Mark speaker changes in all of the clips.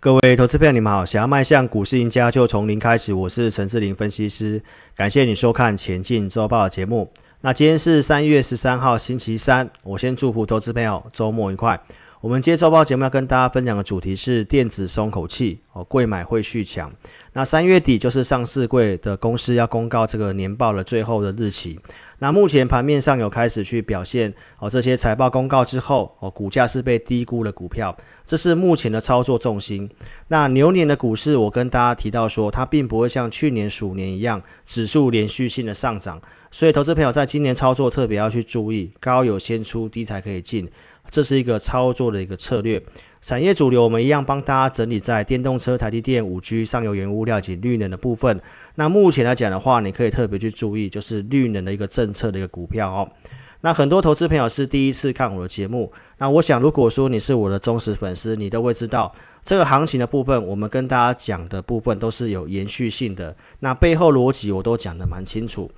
Speaker 1: 各位投资朋友，你们好！想要迈向股市赢家，就从零开始。我是陈志林分析师，感谢你收看前进周报节目。那今天是三月十三号，星期三。我先祝福投资朋友周末愉快。我们今天周报节目要跟大家分享的主题是电子松口气哦，贵买会续强。那三月底就是上市柜的公司要公告这个年报的最后的日期。那目前盘面上有开始去表现哦，这些财报公告之后哦，股价是被低估的股票，这是目前的操作重心。那牛年的股市，我跟大家提到说，它并不会像去年鼠年一样指数连续性的上涨，所以投资朋友在今年操作特别要去注意，高有先出，低才可以进，这是一个操作的一个策略。产业主流，我们一样帮大家整理在电动车、台积电、五 G 上游原物料及绿能的部分。那目前来讲的话，你可以特别去注意，就是绿能的一个政策的一个股票哦。那很多投资朋友是第一次看我的节目，那我想如果说你是我的忠实粉丝，你都会知道这个行情的部分，我们跟大家讲的部分都是有延续性的。那背后逻辑我都讲的蛮清楚。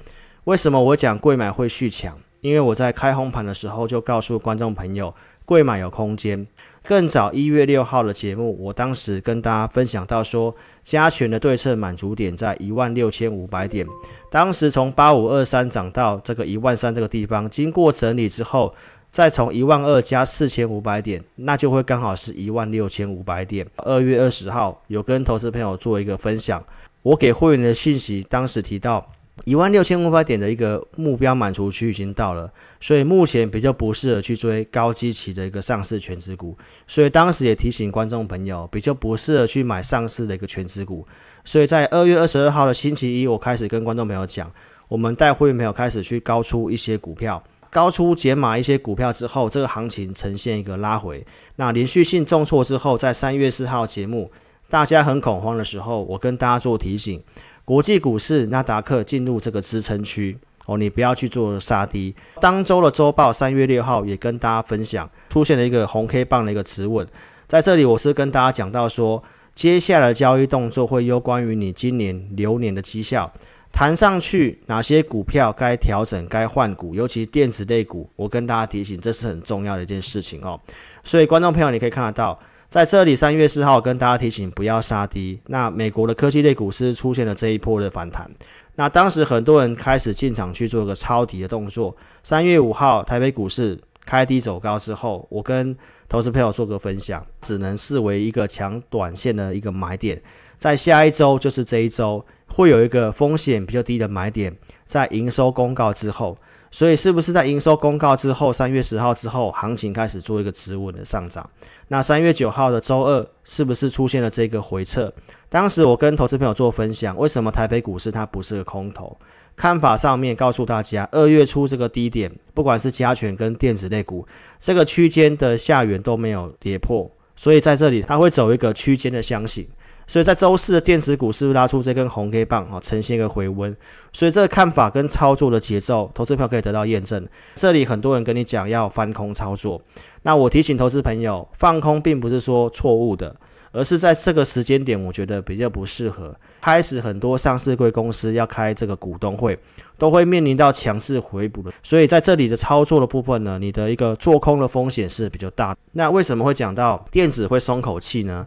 Speaker 1: 为什么我讲贵买会续抢？因为我在开红盘的时候就告诉观众朋友，贵买有空间。更早一月六号的节目，我当时跟大家分享到说，加权的对称满足点在一万六千五百点。当时从八五二三涨到这个一万三这个地方，经过整理之后，再从一万二加四千五百点，那就会刚好是一万六千五百点。二月二十号有跟投资朋友做一个分享，我给会员的信息，当时提到。一万六千五百点的一个目标满足区已经到了，所以目前比较不适合去追高基期的一个上市全值股，所以当时也提醒观众朋友比较不适合去买上市的一个全值股，所以在二月二十二号的星期一，我开始跟观众朋友讲，我们带会员朋友开始去高出一些股票，高出解码一些股票之后，这个行情呈现一个拉回，那连续性重挫之后，在三月四号节目大家很恐慌的时候，我跟大家做提醒。国际股市纳达克进入这个支撑区哦，你不要去做杀低。当周的周报三月六号也跟大家分享，出现了一个红 K 棒的一个指稳。在这里，我是跟大家讲到说，接下来交易动作会攸关于你今年流年的绩效。谈上去哪些股票该调整、该换股，尤其电子类股，我跟大家提醒，这是很重要的一件事情哦。所以，观众朋友，你可以看得到。在这里，三月四号跟大家提醒，不要杀低。那美国的科技类股市出现了这一波的反弹，那当时很多人开始进场去做个抄底的动作。三月五号，台北股市开低走高之后，我跟投资朋友做个分享，只能视为一个强短线的一个买点。在下一周，就是这一周，会有一个风险比较低的买点，在营收公告之后。所以是不是在营收公告之后，三月十号之后，行情开始做一个止稳的上涨？那三月九号的周二是不是出现了这个回撤？当时我跟投资朋友做分享，为什么台北股市它不是个空头？看法上面告诉大家，二月初这个低点，不管是加权跟电子类股，这个区间的下缘都没有跌破，所以在这里它会走一个区间的箱型。所以在周四的电子股是不是拉出这根红 K 棒啊，呈现一个回温？所以这个看法跟操作的节奏，投资票可以得到验证。这里很多人跟你讲要翻空操作，那我提醒投资朋友，放空并不是说错误的，而是在这个时间点，我觉得比较不适合。开始很多上市贵公司要开这个股东会，都会面临到强势回补的，所以在这里的操作的部分呢，你的一个做空的风险是比较大。那为什么会讲到电子会松口气呢？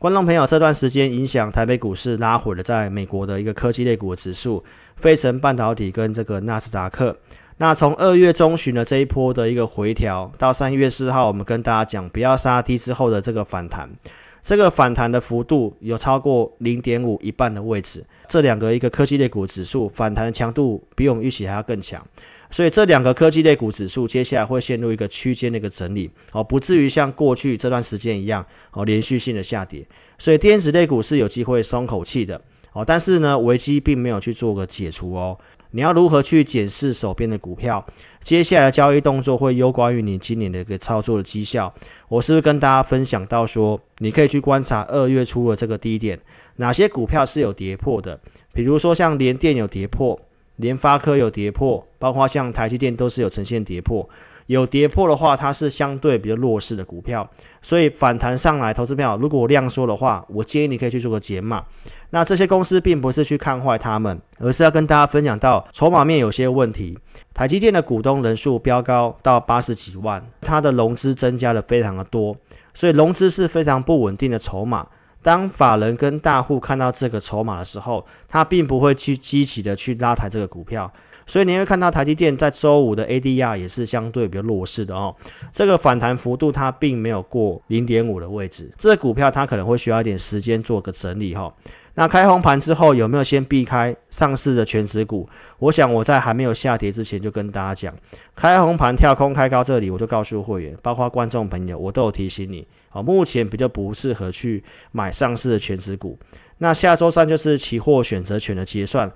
Speaker 1: 观众朋友，这段时间影响台北股市拉回了，在美国的一个科技类股的指数，飞成半导体跟这个纳斯达克。那从二月中旬的这一波的一个回调，到三月四号，我们跟大家讲不要杀低之后的这个反弹，这个反弹的幅度有超过零点五一半的位置。这两个一个科技类股指数反弹的强度，比我们预期还要更强。所以这两个科技类股指数接下来会陷入一个区间的一个整理哦，不至于像过去这段时间一样哦连续性的下跌。所以电子类股是有机会松口气的哦，但是呢，危机并没有去做个解除哦。你要如何去检视手边的股票？接下来的交易动作会攸关于你今年的一个操作的绩效。我是不是跟大家分享到说，你可以去观察二月初的这个低点，哪些股票是有跌破的？比如说像联电有跌破。联发科有跌破，包括像台积电都是有呈现跌破。有跌破的话，它是相对比较弱势的股票，所以反弹上来，投资票如果量缩的话，我建议你可以去做个减码。那这些公司并不是去看坏他们，而是要跟大家分享到筹码面有些问题。台积电的股东人数飙高到八十几万，它的融资增加了非常的多，所以融资是非常不稳定的筹码。当法人跟大户看到这个筹码的时候，他并不会去积极的去拉抬这个股票，所以你会看到台积电在周五的 ADR 也是相对比较弱势的哦。这个反弹幅度它并没有过零点五的位置，这股票它可能会需要一点时间做个整理哈。那开红盘之后有没有先避开上市的全指股？我想我在还没有下跌之前就跟大家讲，开红盘跳空开高这里，我就告诉会员，包括观众朋友，我都有提醒你啊，目前比较不适合去买上市的全指股。那下周三就是期货选择权的结算。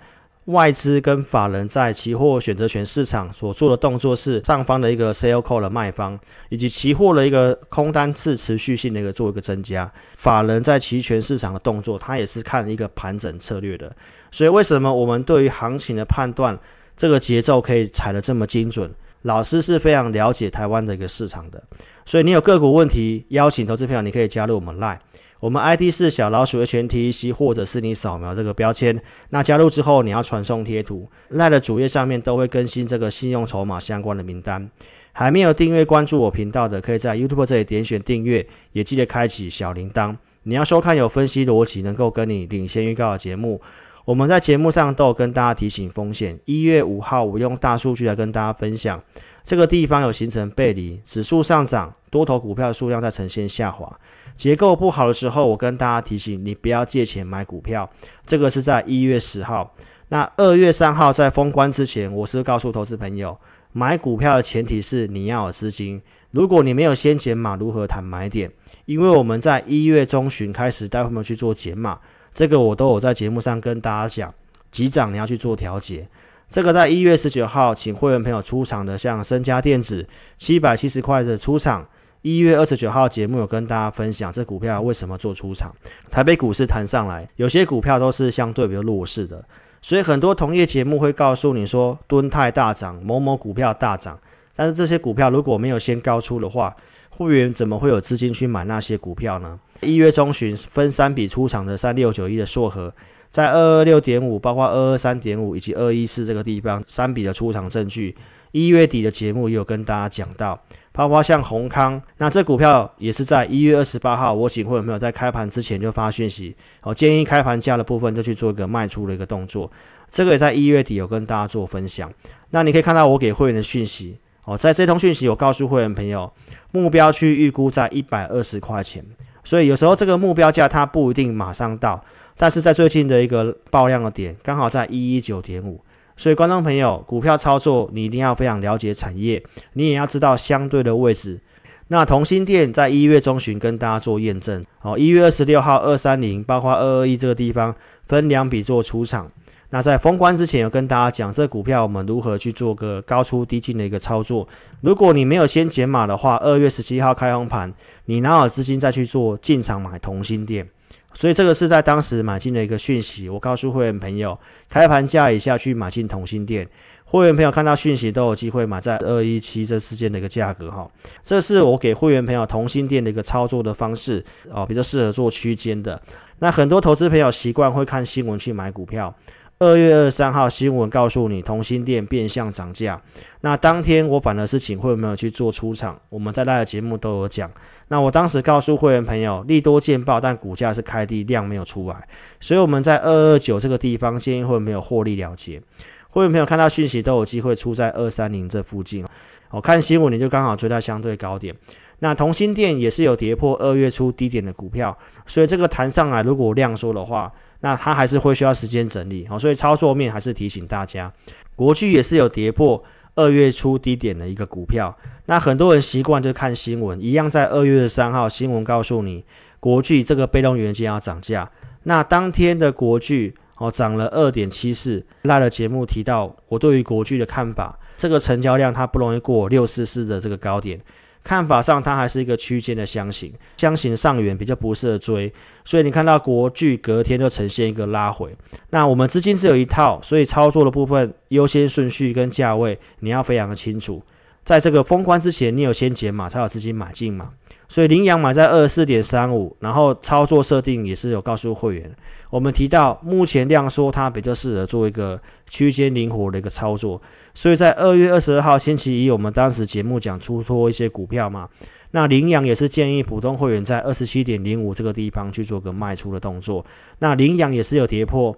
Speaker 1: 外资跟法人在期货选择权市场所做的动作是上方的一个 sell call 的卖方，以及期货的一个空单次持续性的一个做一个增加。法人在期权市场的动作，他也是看一个盘整策略的。所以为什么我们对于行情的判断，这个节奏可以踩得这么精准？老师是非常了解台湾的一个市场的。所以你有个股问题，邀请投资朋友，你可以加入我们 line。我们 ID 是小老鼠的全 T E C，或者是你扫描这个标签。那加入之后，你要传送贴图。赖的主页上面都会更新这个信用筹码相关的名单。还没有订阅关注我频道的，可以在 YouTube 这里点选订阅，也记得开启小铃铛。你要收看有分析逻辑能够跟你领先预告的节目。我们在节目上都有跟大家提醒风险。一月五号，我用大数据来跟大家分享，这个地方有形成背离，指数上涨，多头股票数量在呈现下滑。结构不好的时候，我跟大家提醒你不要借钱买股票，这个是在一月十号。那二月三号在封关之前，我是告诉投资朋友，买股票的前提是你要有资金。如果你没有先减码，如何谈买点？因为我们在一月中旬开始带他们去做减码，这个我都有在节目上跟大家讲。急涨你要去做调节，这个在一月十九号请会员朋友出场的，像森佳电子七百七十块的出场。一月二十九号节目有跟大家分享，这股票为什么做出场。台北股市谈上来，有些股票都是相对比较弱势的，所以很多同业节目会告诉你说，敦泰大涨，某某股票大涨。但是这些股票如果没有先高出的话，会员怎么会有资金去买那些股票呢？一月中旬分三笔出场的三六九一的硕和。在二二六点五，包括二二三点五以及二一四这个地方，三笔的出场证据。一月底的节目也有跟大家讲到，包括像宏康那这股票也是在一月二十八号，我请会有没有在开盘之前就发讯息，我建议开盘价的部分就去做一个卖出的一个动作。这个也在一月底有跟大家做分享。那你可以看到我给会员的讯息，哦，在这通讯息我告诉会员朋友，目标区预估在一百二十块钱，所以有时候这个目标价它不一定马上到。但是在最近的一个爆量的点，刚好在一一九点五，所以观众朋友，股票操作你一定要非常了解产业，你也要知道相对的位置。那同心店在一月中旬跟大家做验证，好，一月二十六号二三零，包括二二一这个地方分两笔做出场。那在封关之前有跟大家讲，这股票我们如何去做个高出低进的一个操作。如果你没有先减码的话，二月十七号开红盘，你拿好资金再去做进场买同心店。所以这个是在当时买进的一个讯息，我告诉会员朋友，开盘价以下去买进同心店。会员朋友看到讯息都有机会买在二一七这之间的一个价格哈，这是我给会员朋友同心店的一个操作的方式哦，比较适合做区间的。那很多投资朋友习惯会看新闻去买股票。二月二十三号新闻告诉你，同心店变相涨价。那当天我反而是请会员朋友去做出场，我们在那个节目都有讲。那我当时告诉会员朋友，利多见报，但股价是开低，量没有出来，所以我们在二二九这个地方建议会员朋友获利了结。会员朋友看到讯息都有机会出在二三零这附近。我看新闻你就刚好追到相对高点。那同心店也是有跌破二月初低点的股票，所以这个弹上来，如果量缩的话，那它还是会需要时间整理哦。所以操作面还是提醒大家，国巨也是有跌破二月初低点的一个股票。那很多人习惯就看新闻，一样在二月的三号，新闻告诉你国巨这个被动元件要涨价，那当天的国巨哦涨了二点七四。那的节目提到，我对于国巨的看法，这个成交量它不容易过六四四的这个高点。看法上，它还是一个区间的箱型，箱型上缘比较不适合追，所以你看到国巨隔天就呈现一个拉回。那我们资金是有一套，所以操作的部分优先顺序跟价位你要非常的清楚，在这个封关之前，你有先解码才有资金买进嘛？所以羚羊买在二十四点三五，然后操作设定也是有告诉会员。我们提到目前量缩，它比较适合做一个区间灵活的一个操作。所以在二月二十二号星期一，我们当时节目讲出脱一些股票嘛，那羚羊也是建议普通会员在二十七点零五这个地方去做个卖出的动作。那羚羊也是有跌破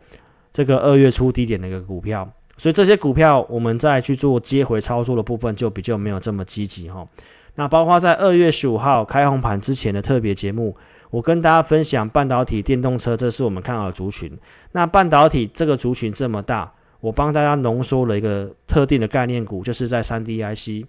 Speaker 1: 这个二月初低点的一个股票，所以这些股票我们再去做接回操作的部分就比较没有这么积极哈。那包括在二月十五号开红盘之前的特别节目，我跟大家分享半导体电动车，这是我们看好的族群。那半导体这个族群这么大，我帮大家浓缩了一个特定的概念股，就是在三 DIC。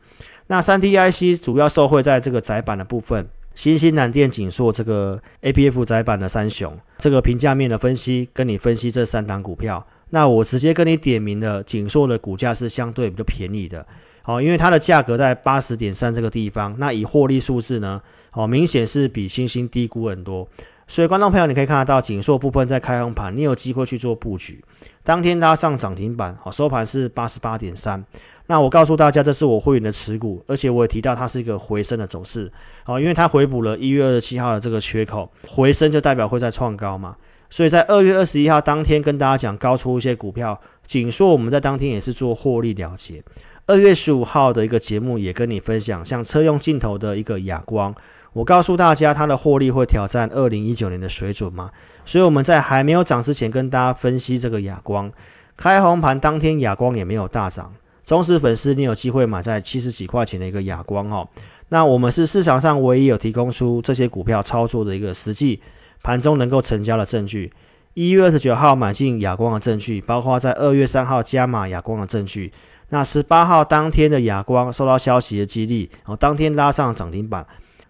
Speaker 1: 那三 DIC 主要受惠在这个窄板的部分，新兴南电、景硕这个 APF 窄板的三雄，这个评价面的分析，跟你分析这三档股票。那我直接跟你点名的，景硕的股价是相对比较便宜的。好，因为它的价格在八十点三这个地方，那以获利数字呢，哦，明显是比星星低估很多。所以观众朋友，你可以看得到锦硕部分在开红盘，你有机会去做布局。当天它上涨停板，好，收盘是八十八点三。那我告诉大家，这是我会员的持股，而且我也提到它是一个回升的走势，哦，因为它回补了一月二十七号的这个缺口，回升就代表会在创高嘛。所以在二月二十一号当天跟大家讲高出一些股票，锦硕我们在当天也是做获利了结。二月十五号的一个节目也跟你分享，像车用镜头的一个哑光，我告诉大家它的获利会挑战二零一九年的水准吗？所以我们在还没有涨之前，跟大家分析这个哑光。开红盘当天，哑光也没有大涨。忠实粉丝，你有机会买在七十几块钱的一个哑光哦。那我们是市场上唯一有提供出这些股票操作的一个实际盘中能够成交的证据。一月二十九号买进哑光的证据，包括在二月三号加码哑光的证据。那十八号当天的亚光受到消息的激励，然后当天拉上涨停板，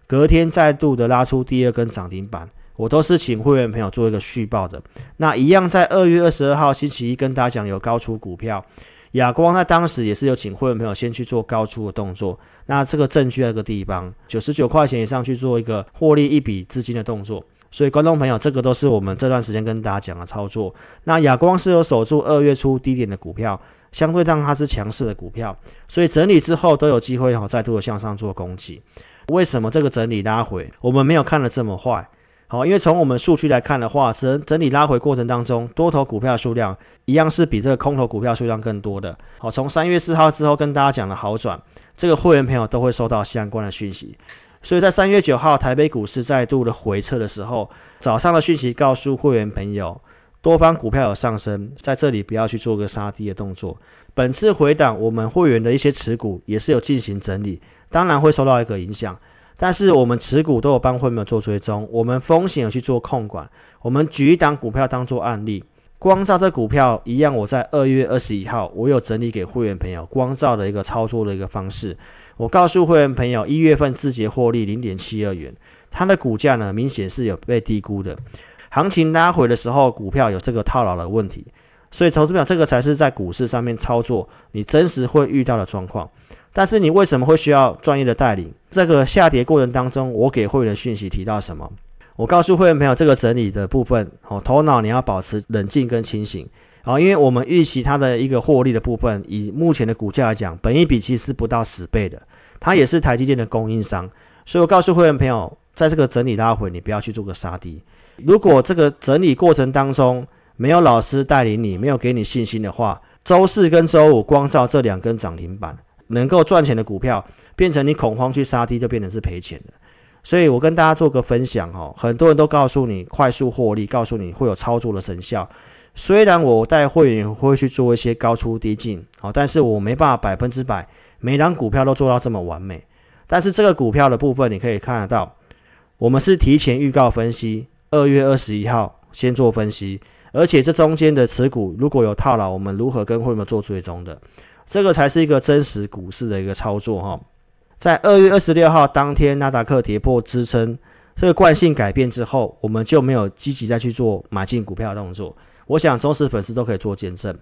Speaker 1: 隔天再度的拉出第二根涨停板，我都是请会员朋友做一个续报的。那一样在二月二十二号星期一跟大家讲有高出股票，亚光在当时也是有请会员朋友先去做高出的动作，那这个正确那个地方，九十九块钱以上去做一个获利一笔资金的动作。所以观众朋友，这个都是我们这段时间跟大家讲的操作。那亚光是有守住二月初低点的股票。相对上它是强势的股票，所以整理之后都有机会哈再度的向上做攻击。为什么这个整理拉回我们没有看的这么坏？好，因为从我们数据来看的话，整整理拉回过程当中，多头股票数量一样是比这个空头股票数量更多的。好，从三月四号之后跟大家讲的好转，这个会员朋友都会收到相关的讯息。所以在三月九号台北股市再度的回撤的时候，早上的讯息告诉会员朋友。多方股票有上升，在这里不要去做个杀低的动作。本次回档，我们会员的一些持股也是有进行整理，当然会受到一个影响，但是我们持股都有帮会员做追踪，我们风险有去做控管。我们举一档股票当做案例，光照的股票一样，我在二月二十一号，我有整理给会员朋友光照的一个操作的一个方式。我告诉会员朋友，一月份字节获利零点七二元，它的股价呢明显是有被低估的。行情拉回的时候，股票有这个套牢的问题，所以投资表这个才是在股市上面操作你真实会遇到的状况。但是你为什么会需要专业的带领？这个下跌过程当中，我给会员的讯息提到什么？我告诉会员朋友，这个整理的部分，哦，头脑你要保持冷静跟清醒，哦，因为我们预期它的一个获利的部分，以目前的股价来讲，本一比其实不到十倍的，它也是台积电的供应商，所以我告诉会员朋友。在这个整理拉回，你不要去做个杀低。如果这个整理过程当中没有老师带领你，没有给你信心的话，周四跟周五光照这两根涨停板能够赚钱的股票，变成你恐慌去杀低，就变成是赔钱的。所以我跟大家做个分享哈，很多人都告诉你快速获利，告诉你会有操作的成效。虽然我带会员会去做一些高出低进，好，但是我没办法百分之百每档股票都做到这么完美。但是这个股票的部分，你可以看得到。我们是提前预告分析，二月二十一号先做分析，而且这中间的持股如果有套牢，我们如何跟会员做追踪的，这个才是一个真实股市的一个操作哈。在二月二十六号当天，纳达克跌破支撑，这个惯性改变之后，我们就没有积极再去做买进股票动作。我想忠实粉丝都可以做见证，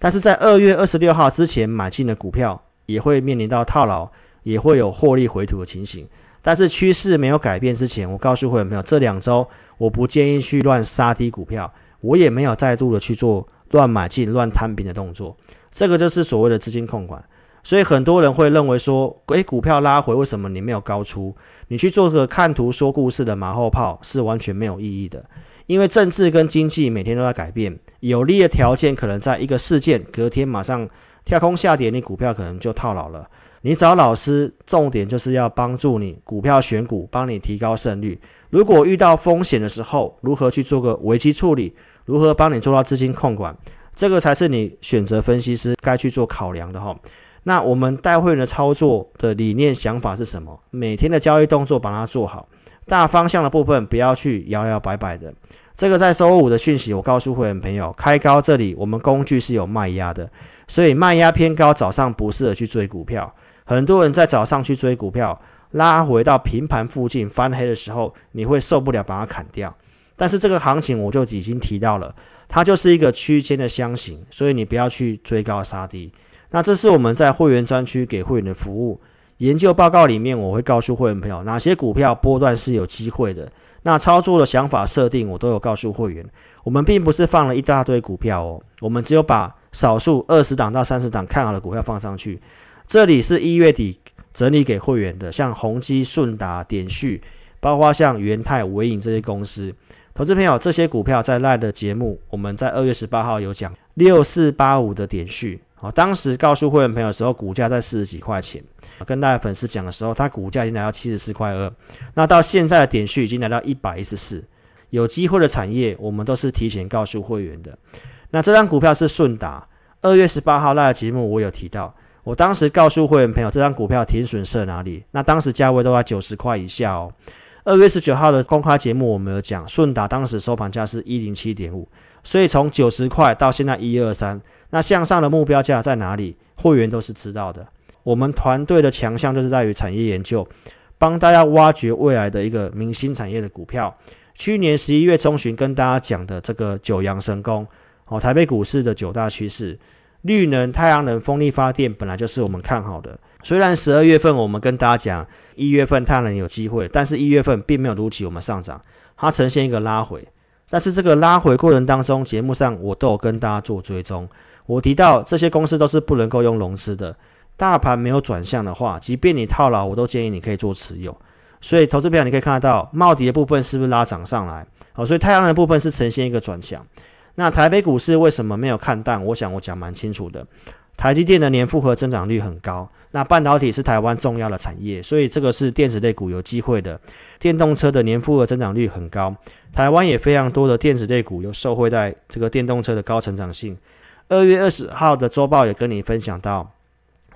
Speaker 1: 但是在二月二十六号之前买进的股票也会面临到套牢，也会有获利回吐的情形。但是趋势没有改变之前，我告诉会员朋友，这两周我不建议去乱杀低股票，我也没有再度的去做乱买进、乱摊平的动作。这个就是所谓的资金控管。所以很多人会认为说，诶，股票拉回，为什么你没有高出？你去做个看图说故事的马后炮是完全没有意义的。因为政治跟经济每天都在改变，有利的条件可能在一个事件隔天马上跳空下跌，你股票可能就套牢了。你找老师，重点就是要帮助你股票选股，帮你提高胜率。如果遇到风险的时候，如何去做个危机处理？如何帮你做到资金控管？这个才是你选择分析师该去做考量的哈。那我们带会员的操作的理念想法是什么？每天的交易动作把它做好，大方向的部分不要去摇摇摆摆的。这个在周五的讯息，我告诉会员朋友，开高这里我们工具是有卖压的，所以卖压偏高，早上不适合去追股票。很多人在早上去追股票，拉回到平盘附近翻黑的时候，你会受不了，把它砍掉。但是这个行情我就已经提到了，它就是一个区间的箱型，所以你不要去追高杀低。那这是我们在会员专区给会员的服务研究报告里面，我会告诉会员朋友哪些股票波段是有机会的。那操作的想法设定我都有告诉会员。我们并不是放了一大堆股票哦，我们只有把少数二十档到三十档看好的股票放上去。这里是一月底整理给会员的，像宏基、顺达、点续，包括像元泰、维影这些公司。投资朋友，这些股票在赖的节目，我们在二月十八号有讲六四八五的点序。啊，当时告诉会员朋友的时候，股价在四十几块钱。跟大家粉丝讲的时候，它股价已经来到七十四块二。那到现在的点序已经来到一百一十四。有机会的产业，我们都是提前告诉会员的。那这张股票是顺达，二月十八号那的节目我有提到。我当时告诉会员朋友，这张股票停损设哪里？那当时价位都在九十块以下哦。二月十九号的公开节目，我们有讲顺达当时收盘价是一零七点五，所以从九十块到现在一二三，那向上的目标价在哪里？会员都是知道的。我们团队的强项就是在于产业研究，帮大家挖掘未来的一个明星产业的股票。去年十一月中旬跟大家讲的这个九阳神功，哦，台北股市的九大趋势。绿能、太阳能、风力发电本来就是我们看好的。虽然十二月份我们跟大家讲一月份太阳能有机会，但是一月份并没有如期我们上涨，它呈现一个拉回。但是这个拉回过程当中，节目上我都有跟大家做追踪。我提到这些公司都是不能够用融资的。大盘没有转向的话，即便你套牢，我都建议你可以做持有。所以投资票你可以看得到，帽底的部分是不是拉涨上来？好，所以太阳能部分是呈现一个转强。那台北股市为什么没有看淡？我想我讲蛮清楚的。台积电的年复合增长率很高，那半导体是台湾重要的产业，所以这个是电子类股有机会的。电动车的年复合增长率很高，台湾也非常多的电子类股有受惠在这个电动车的高成长性。二月二十号的周报也跟你分享到，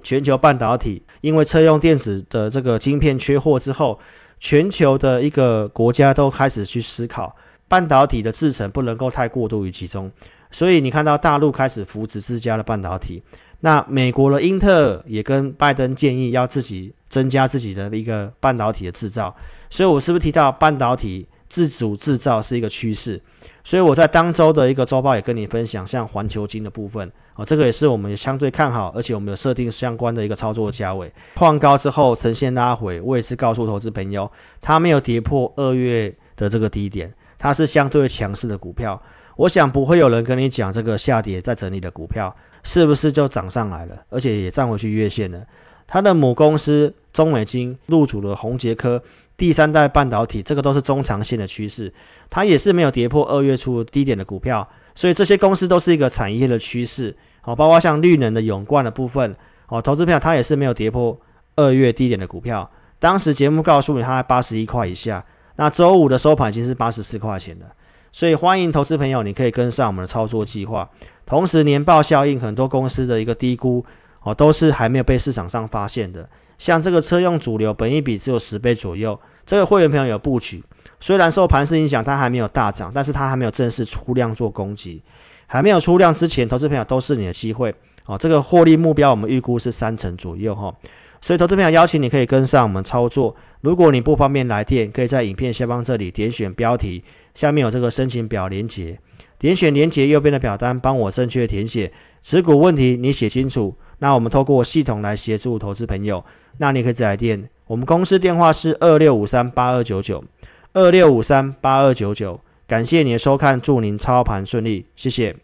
Speaker 1: 全球半导体因为车用电子的这个晶片缺货之后，全球的一个国家都开始去思考。半导体的制程不能够太过度于集中，所以你看到大陆开始扶持自家的半导体，那美国的英特尔也跟拜登建议要自己增加自己的一个半导体的制造，所以我是不是提到半导体自主制造是一个趋势？所以我在当周的一个周报也跟你分享，像环球金的部分啊，这个也是我们相对看好，而且我们有设定相关的一个操作价位。创高之后呈现拉回，我也是告诉投资朋友，它没有跌破二月的这个低点。它是相对强势的股票，我想不会有人跟你讲这个下跌在整理的股票是不是就涨上来了，而且也站回去月线了。它的母公司中美金入主了宏杰科，第三代半导体这个都是中长线的趋势，它也是没有跌破二月初低点的股票，所以这些公司都是一个产业的趋势。好，包括像绿能的永冠的部分，哦，投资票它也是没有跌破二月低点的股票，当时节目告诉你它在八十一块以下。那周五的收盘已经是八十四块钱了，所以欢迎投资朋友，你可以跟上我们的操作计划。同时，年报效应，很多公司的一个低估哦，都是还没有被市场上发现的。像这个车用主流，本一比只有十倍左右。这个会员朋友有布局，虽然受盘市影响，它还没有大涨，但是它还没有正式出量做攻击，还没有出量之前，投资朋友都是你的机会哦。这个获利目标我们预估是三成左右哈。所以，投资朋友邀请你可以跟上我们操作。如果你不方便来电，可以在影片下方这里点选标题，下面有这个申请表连接，点选连接右边的表单，帮我正确填写持股问题，你写清楚。那我们透过系统来协助投资朋友。那你可以来电，我们公司电话是二六五三八二九九二六五三八二九九。感谢你的收看，祝您操盘顺利，谢谢。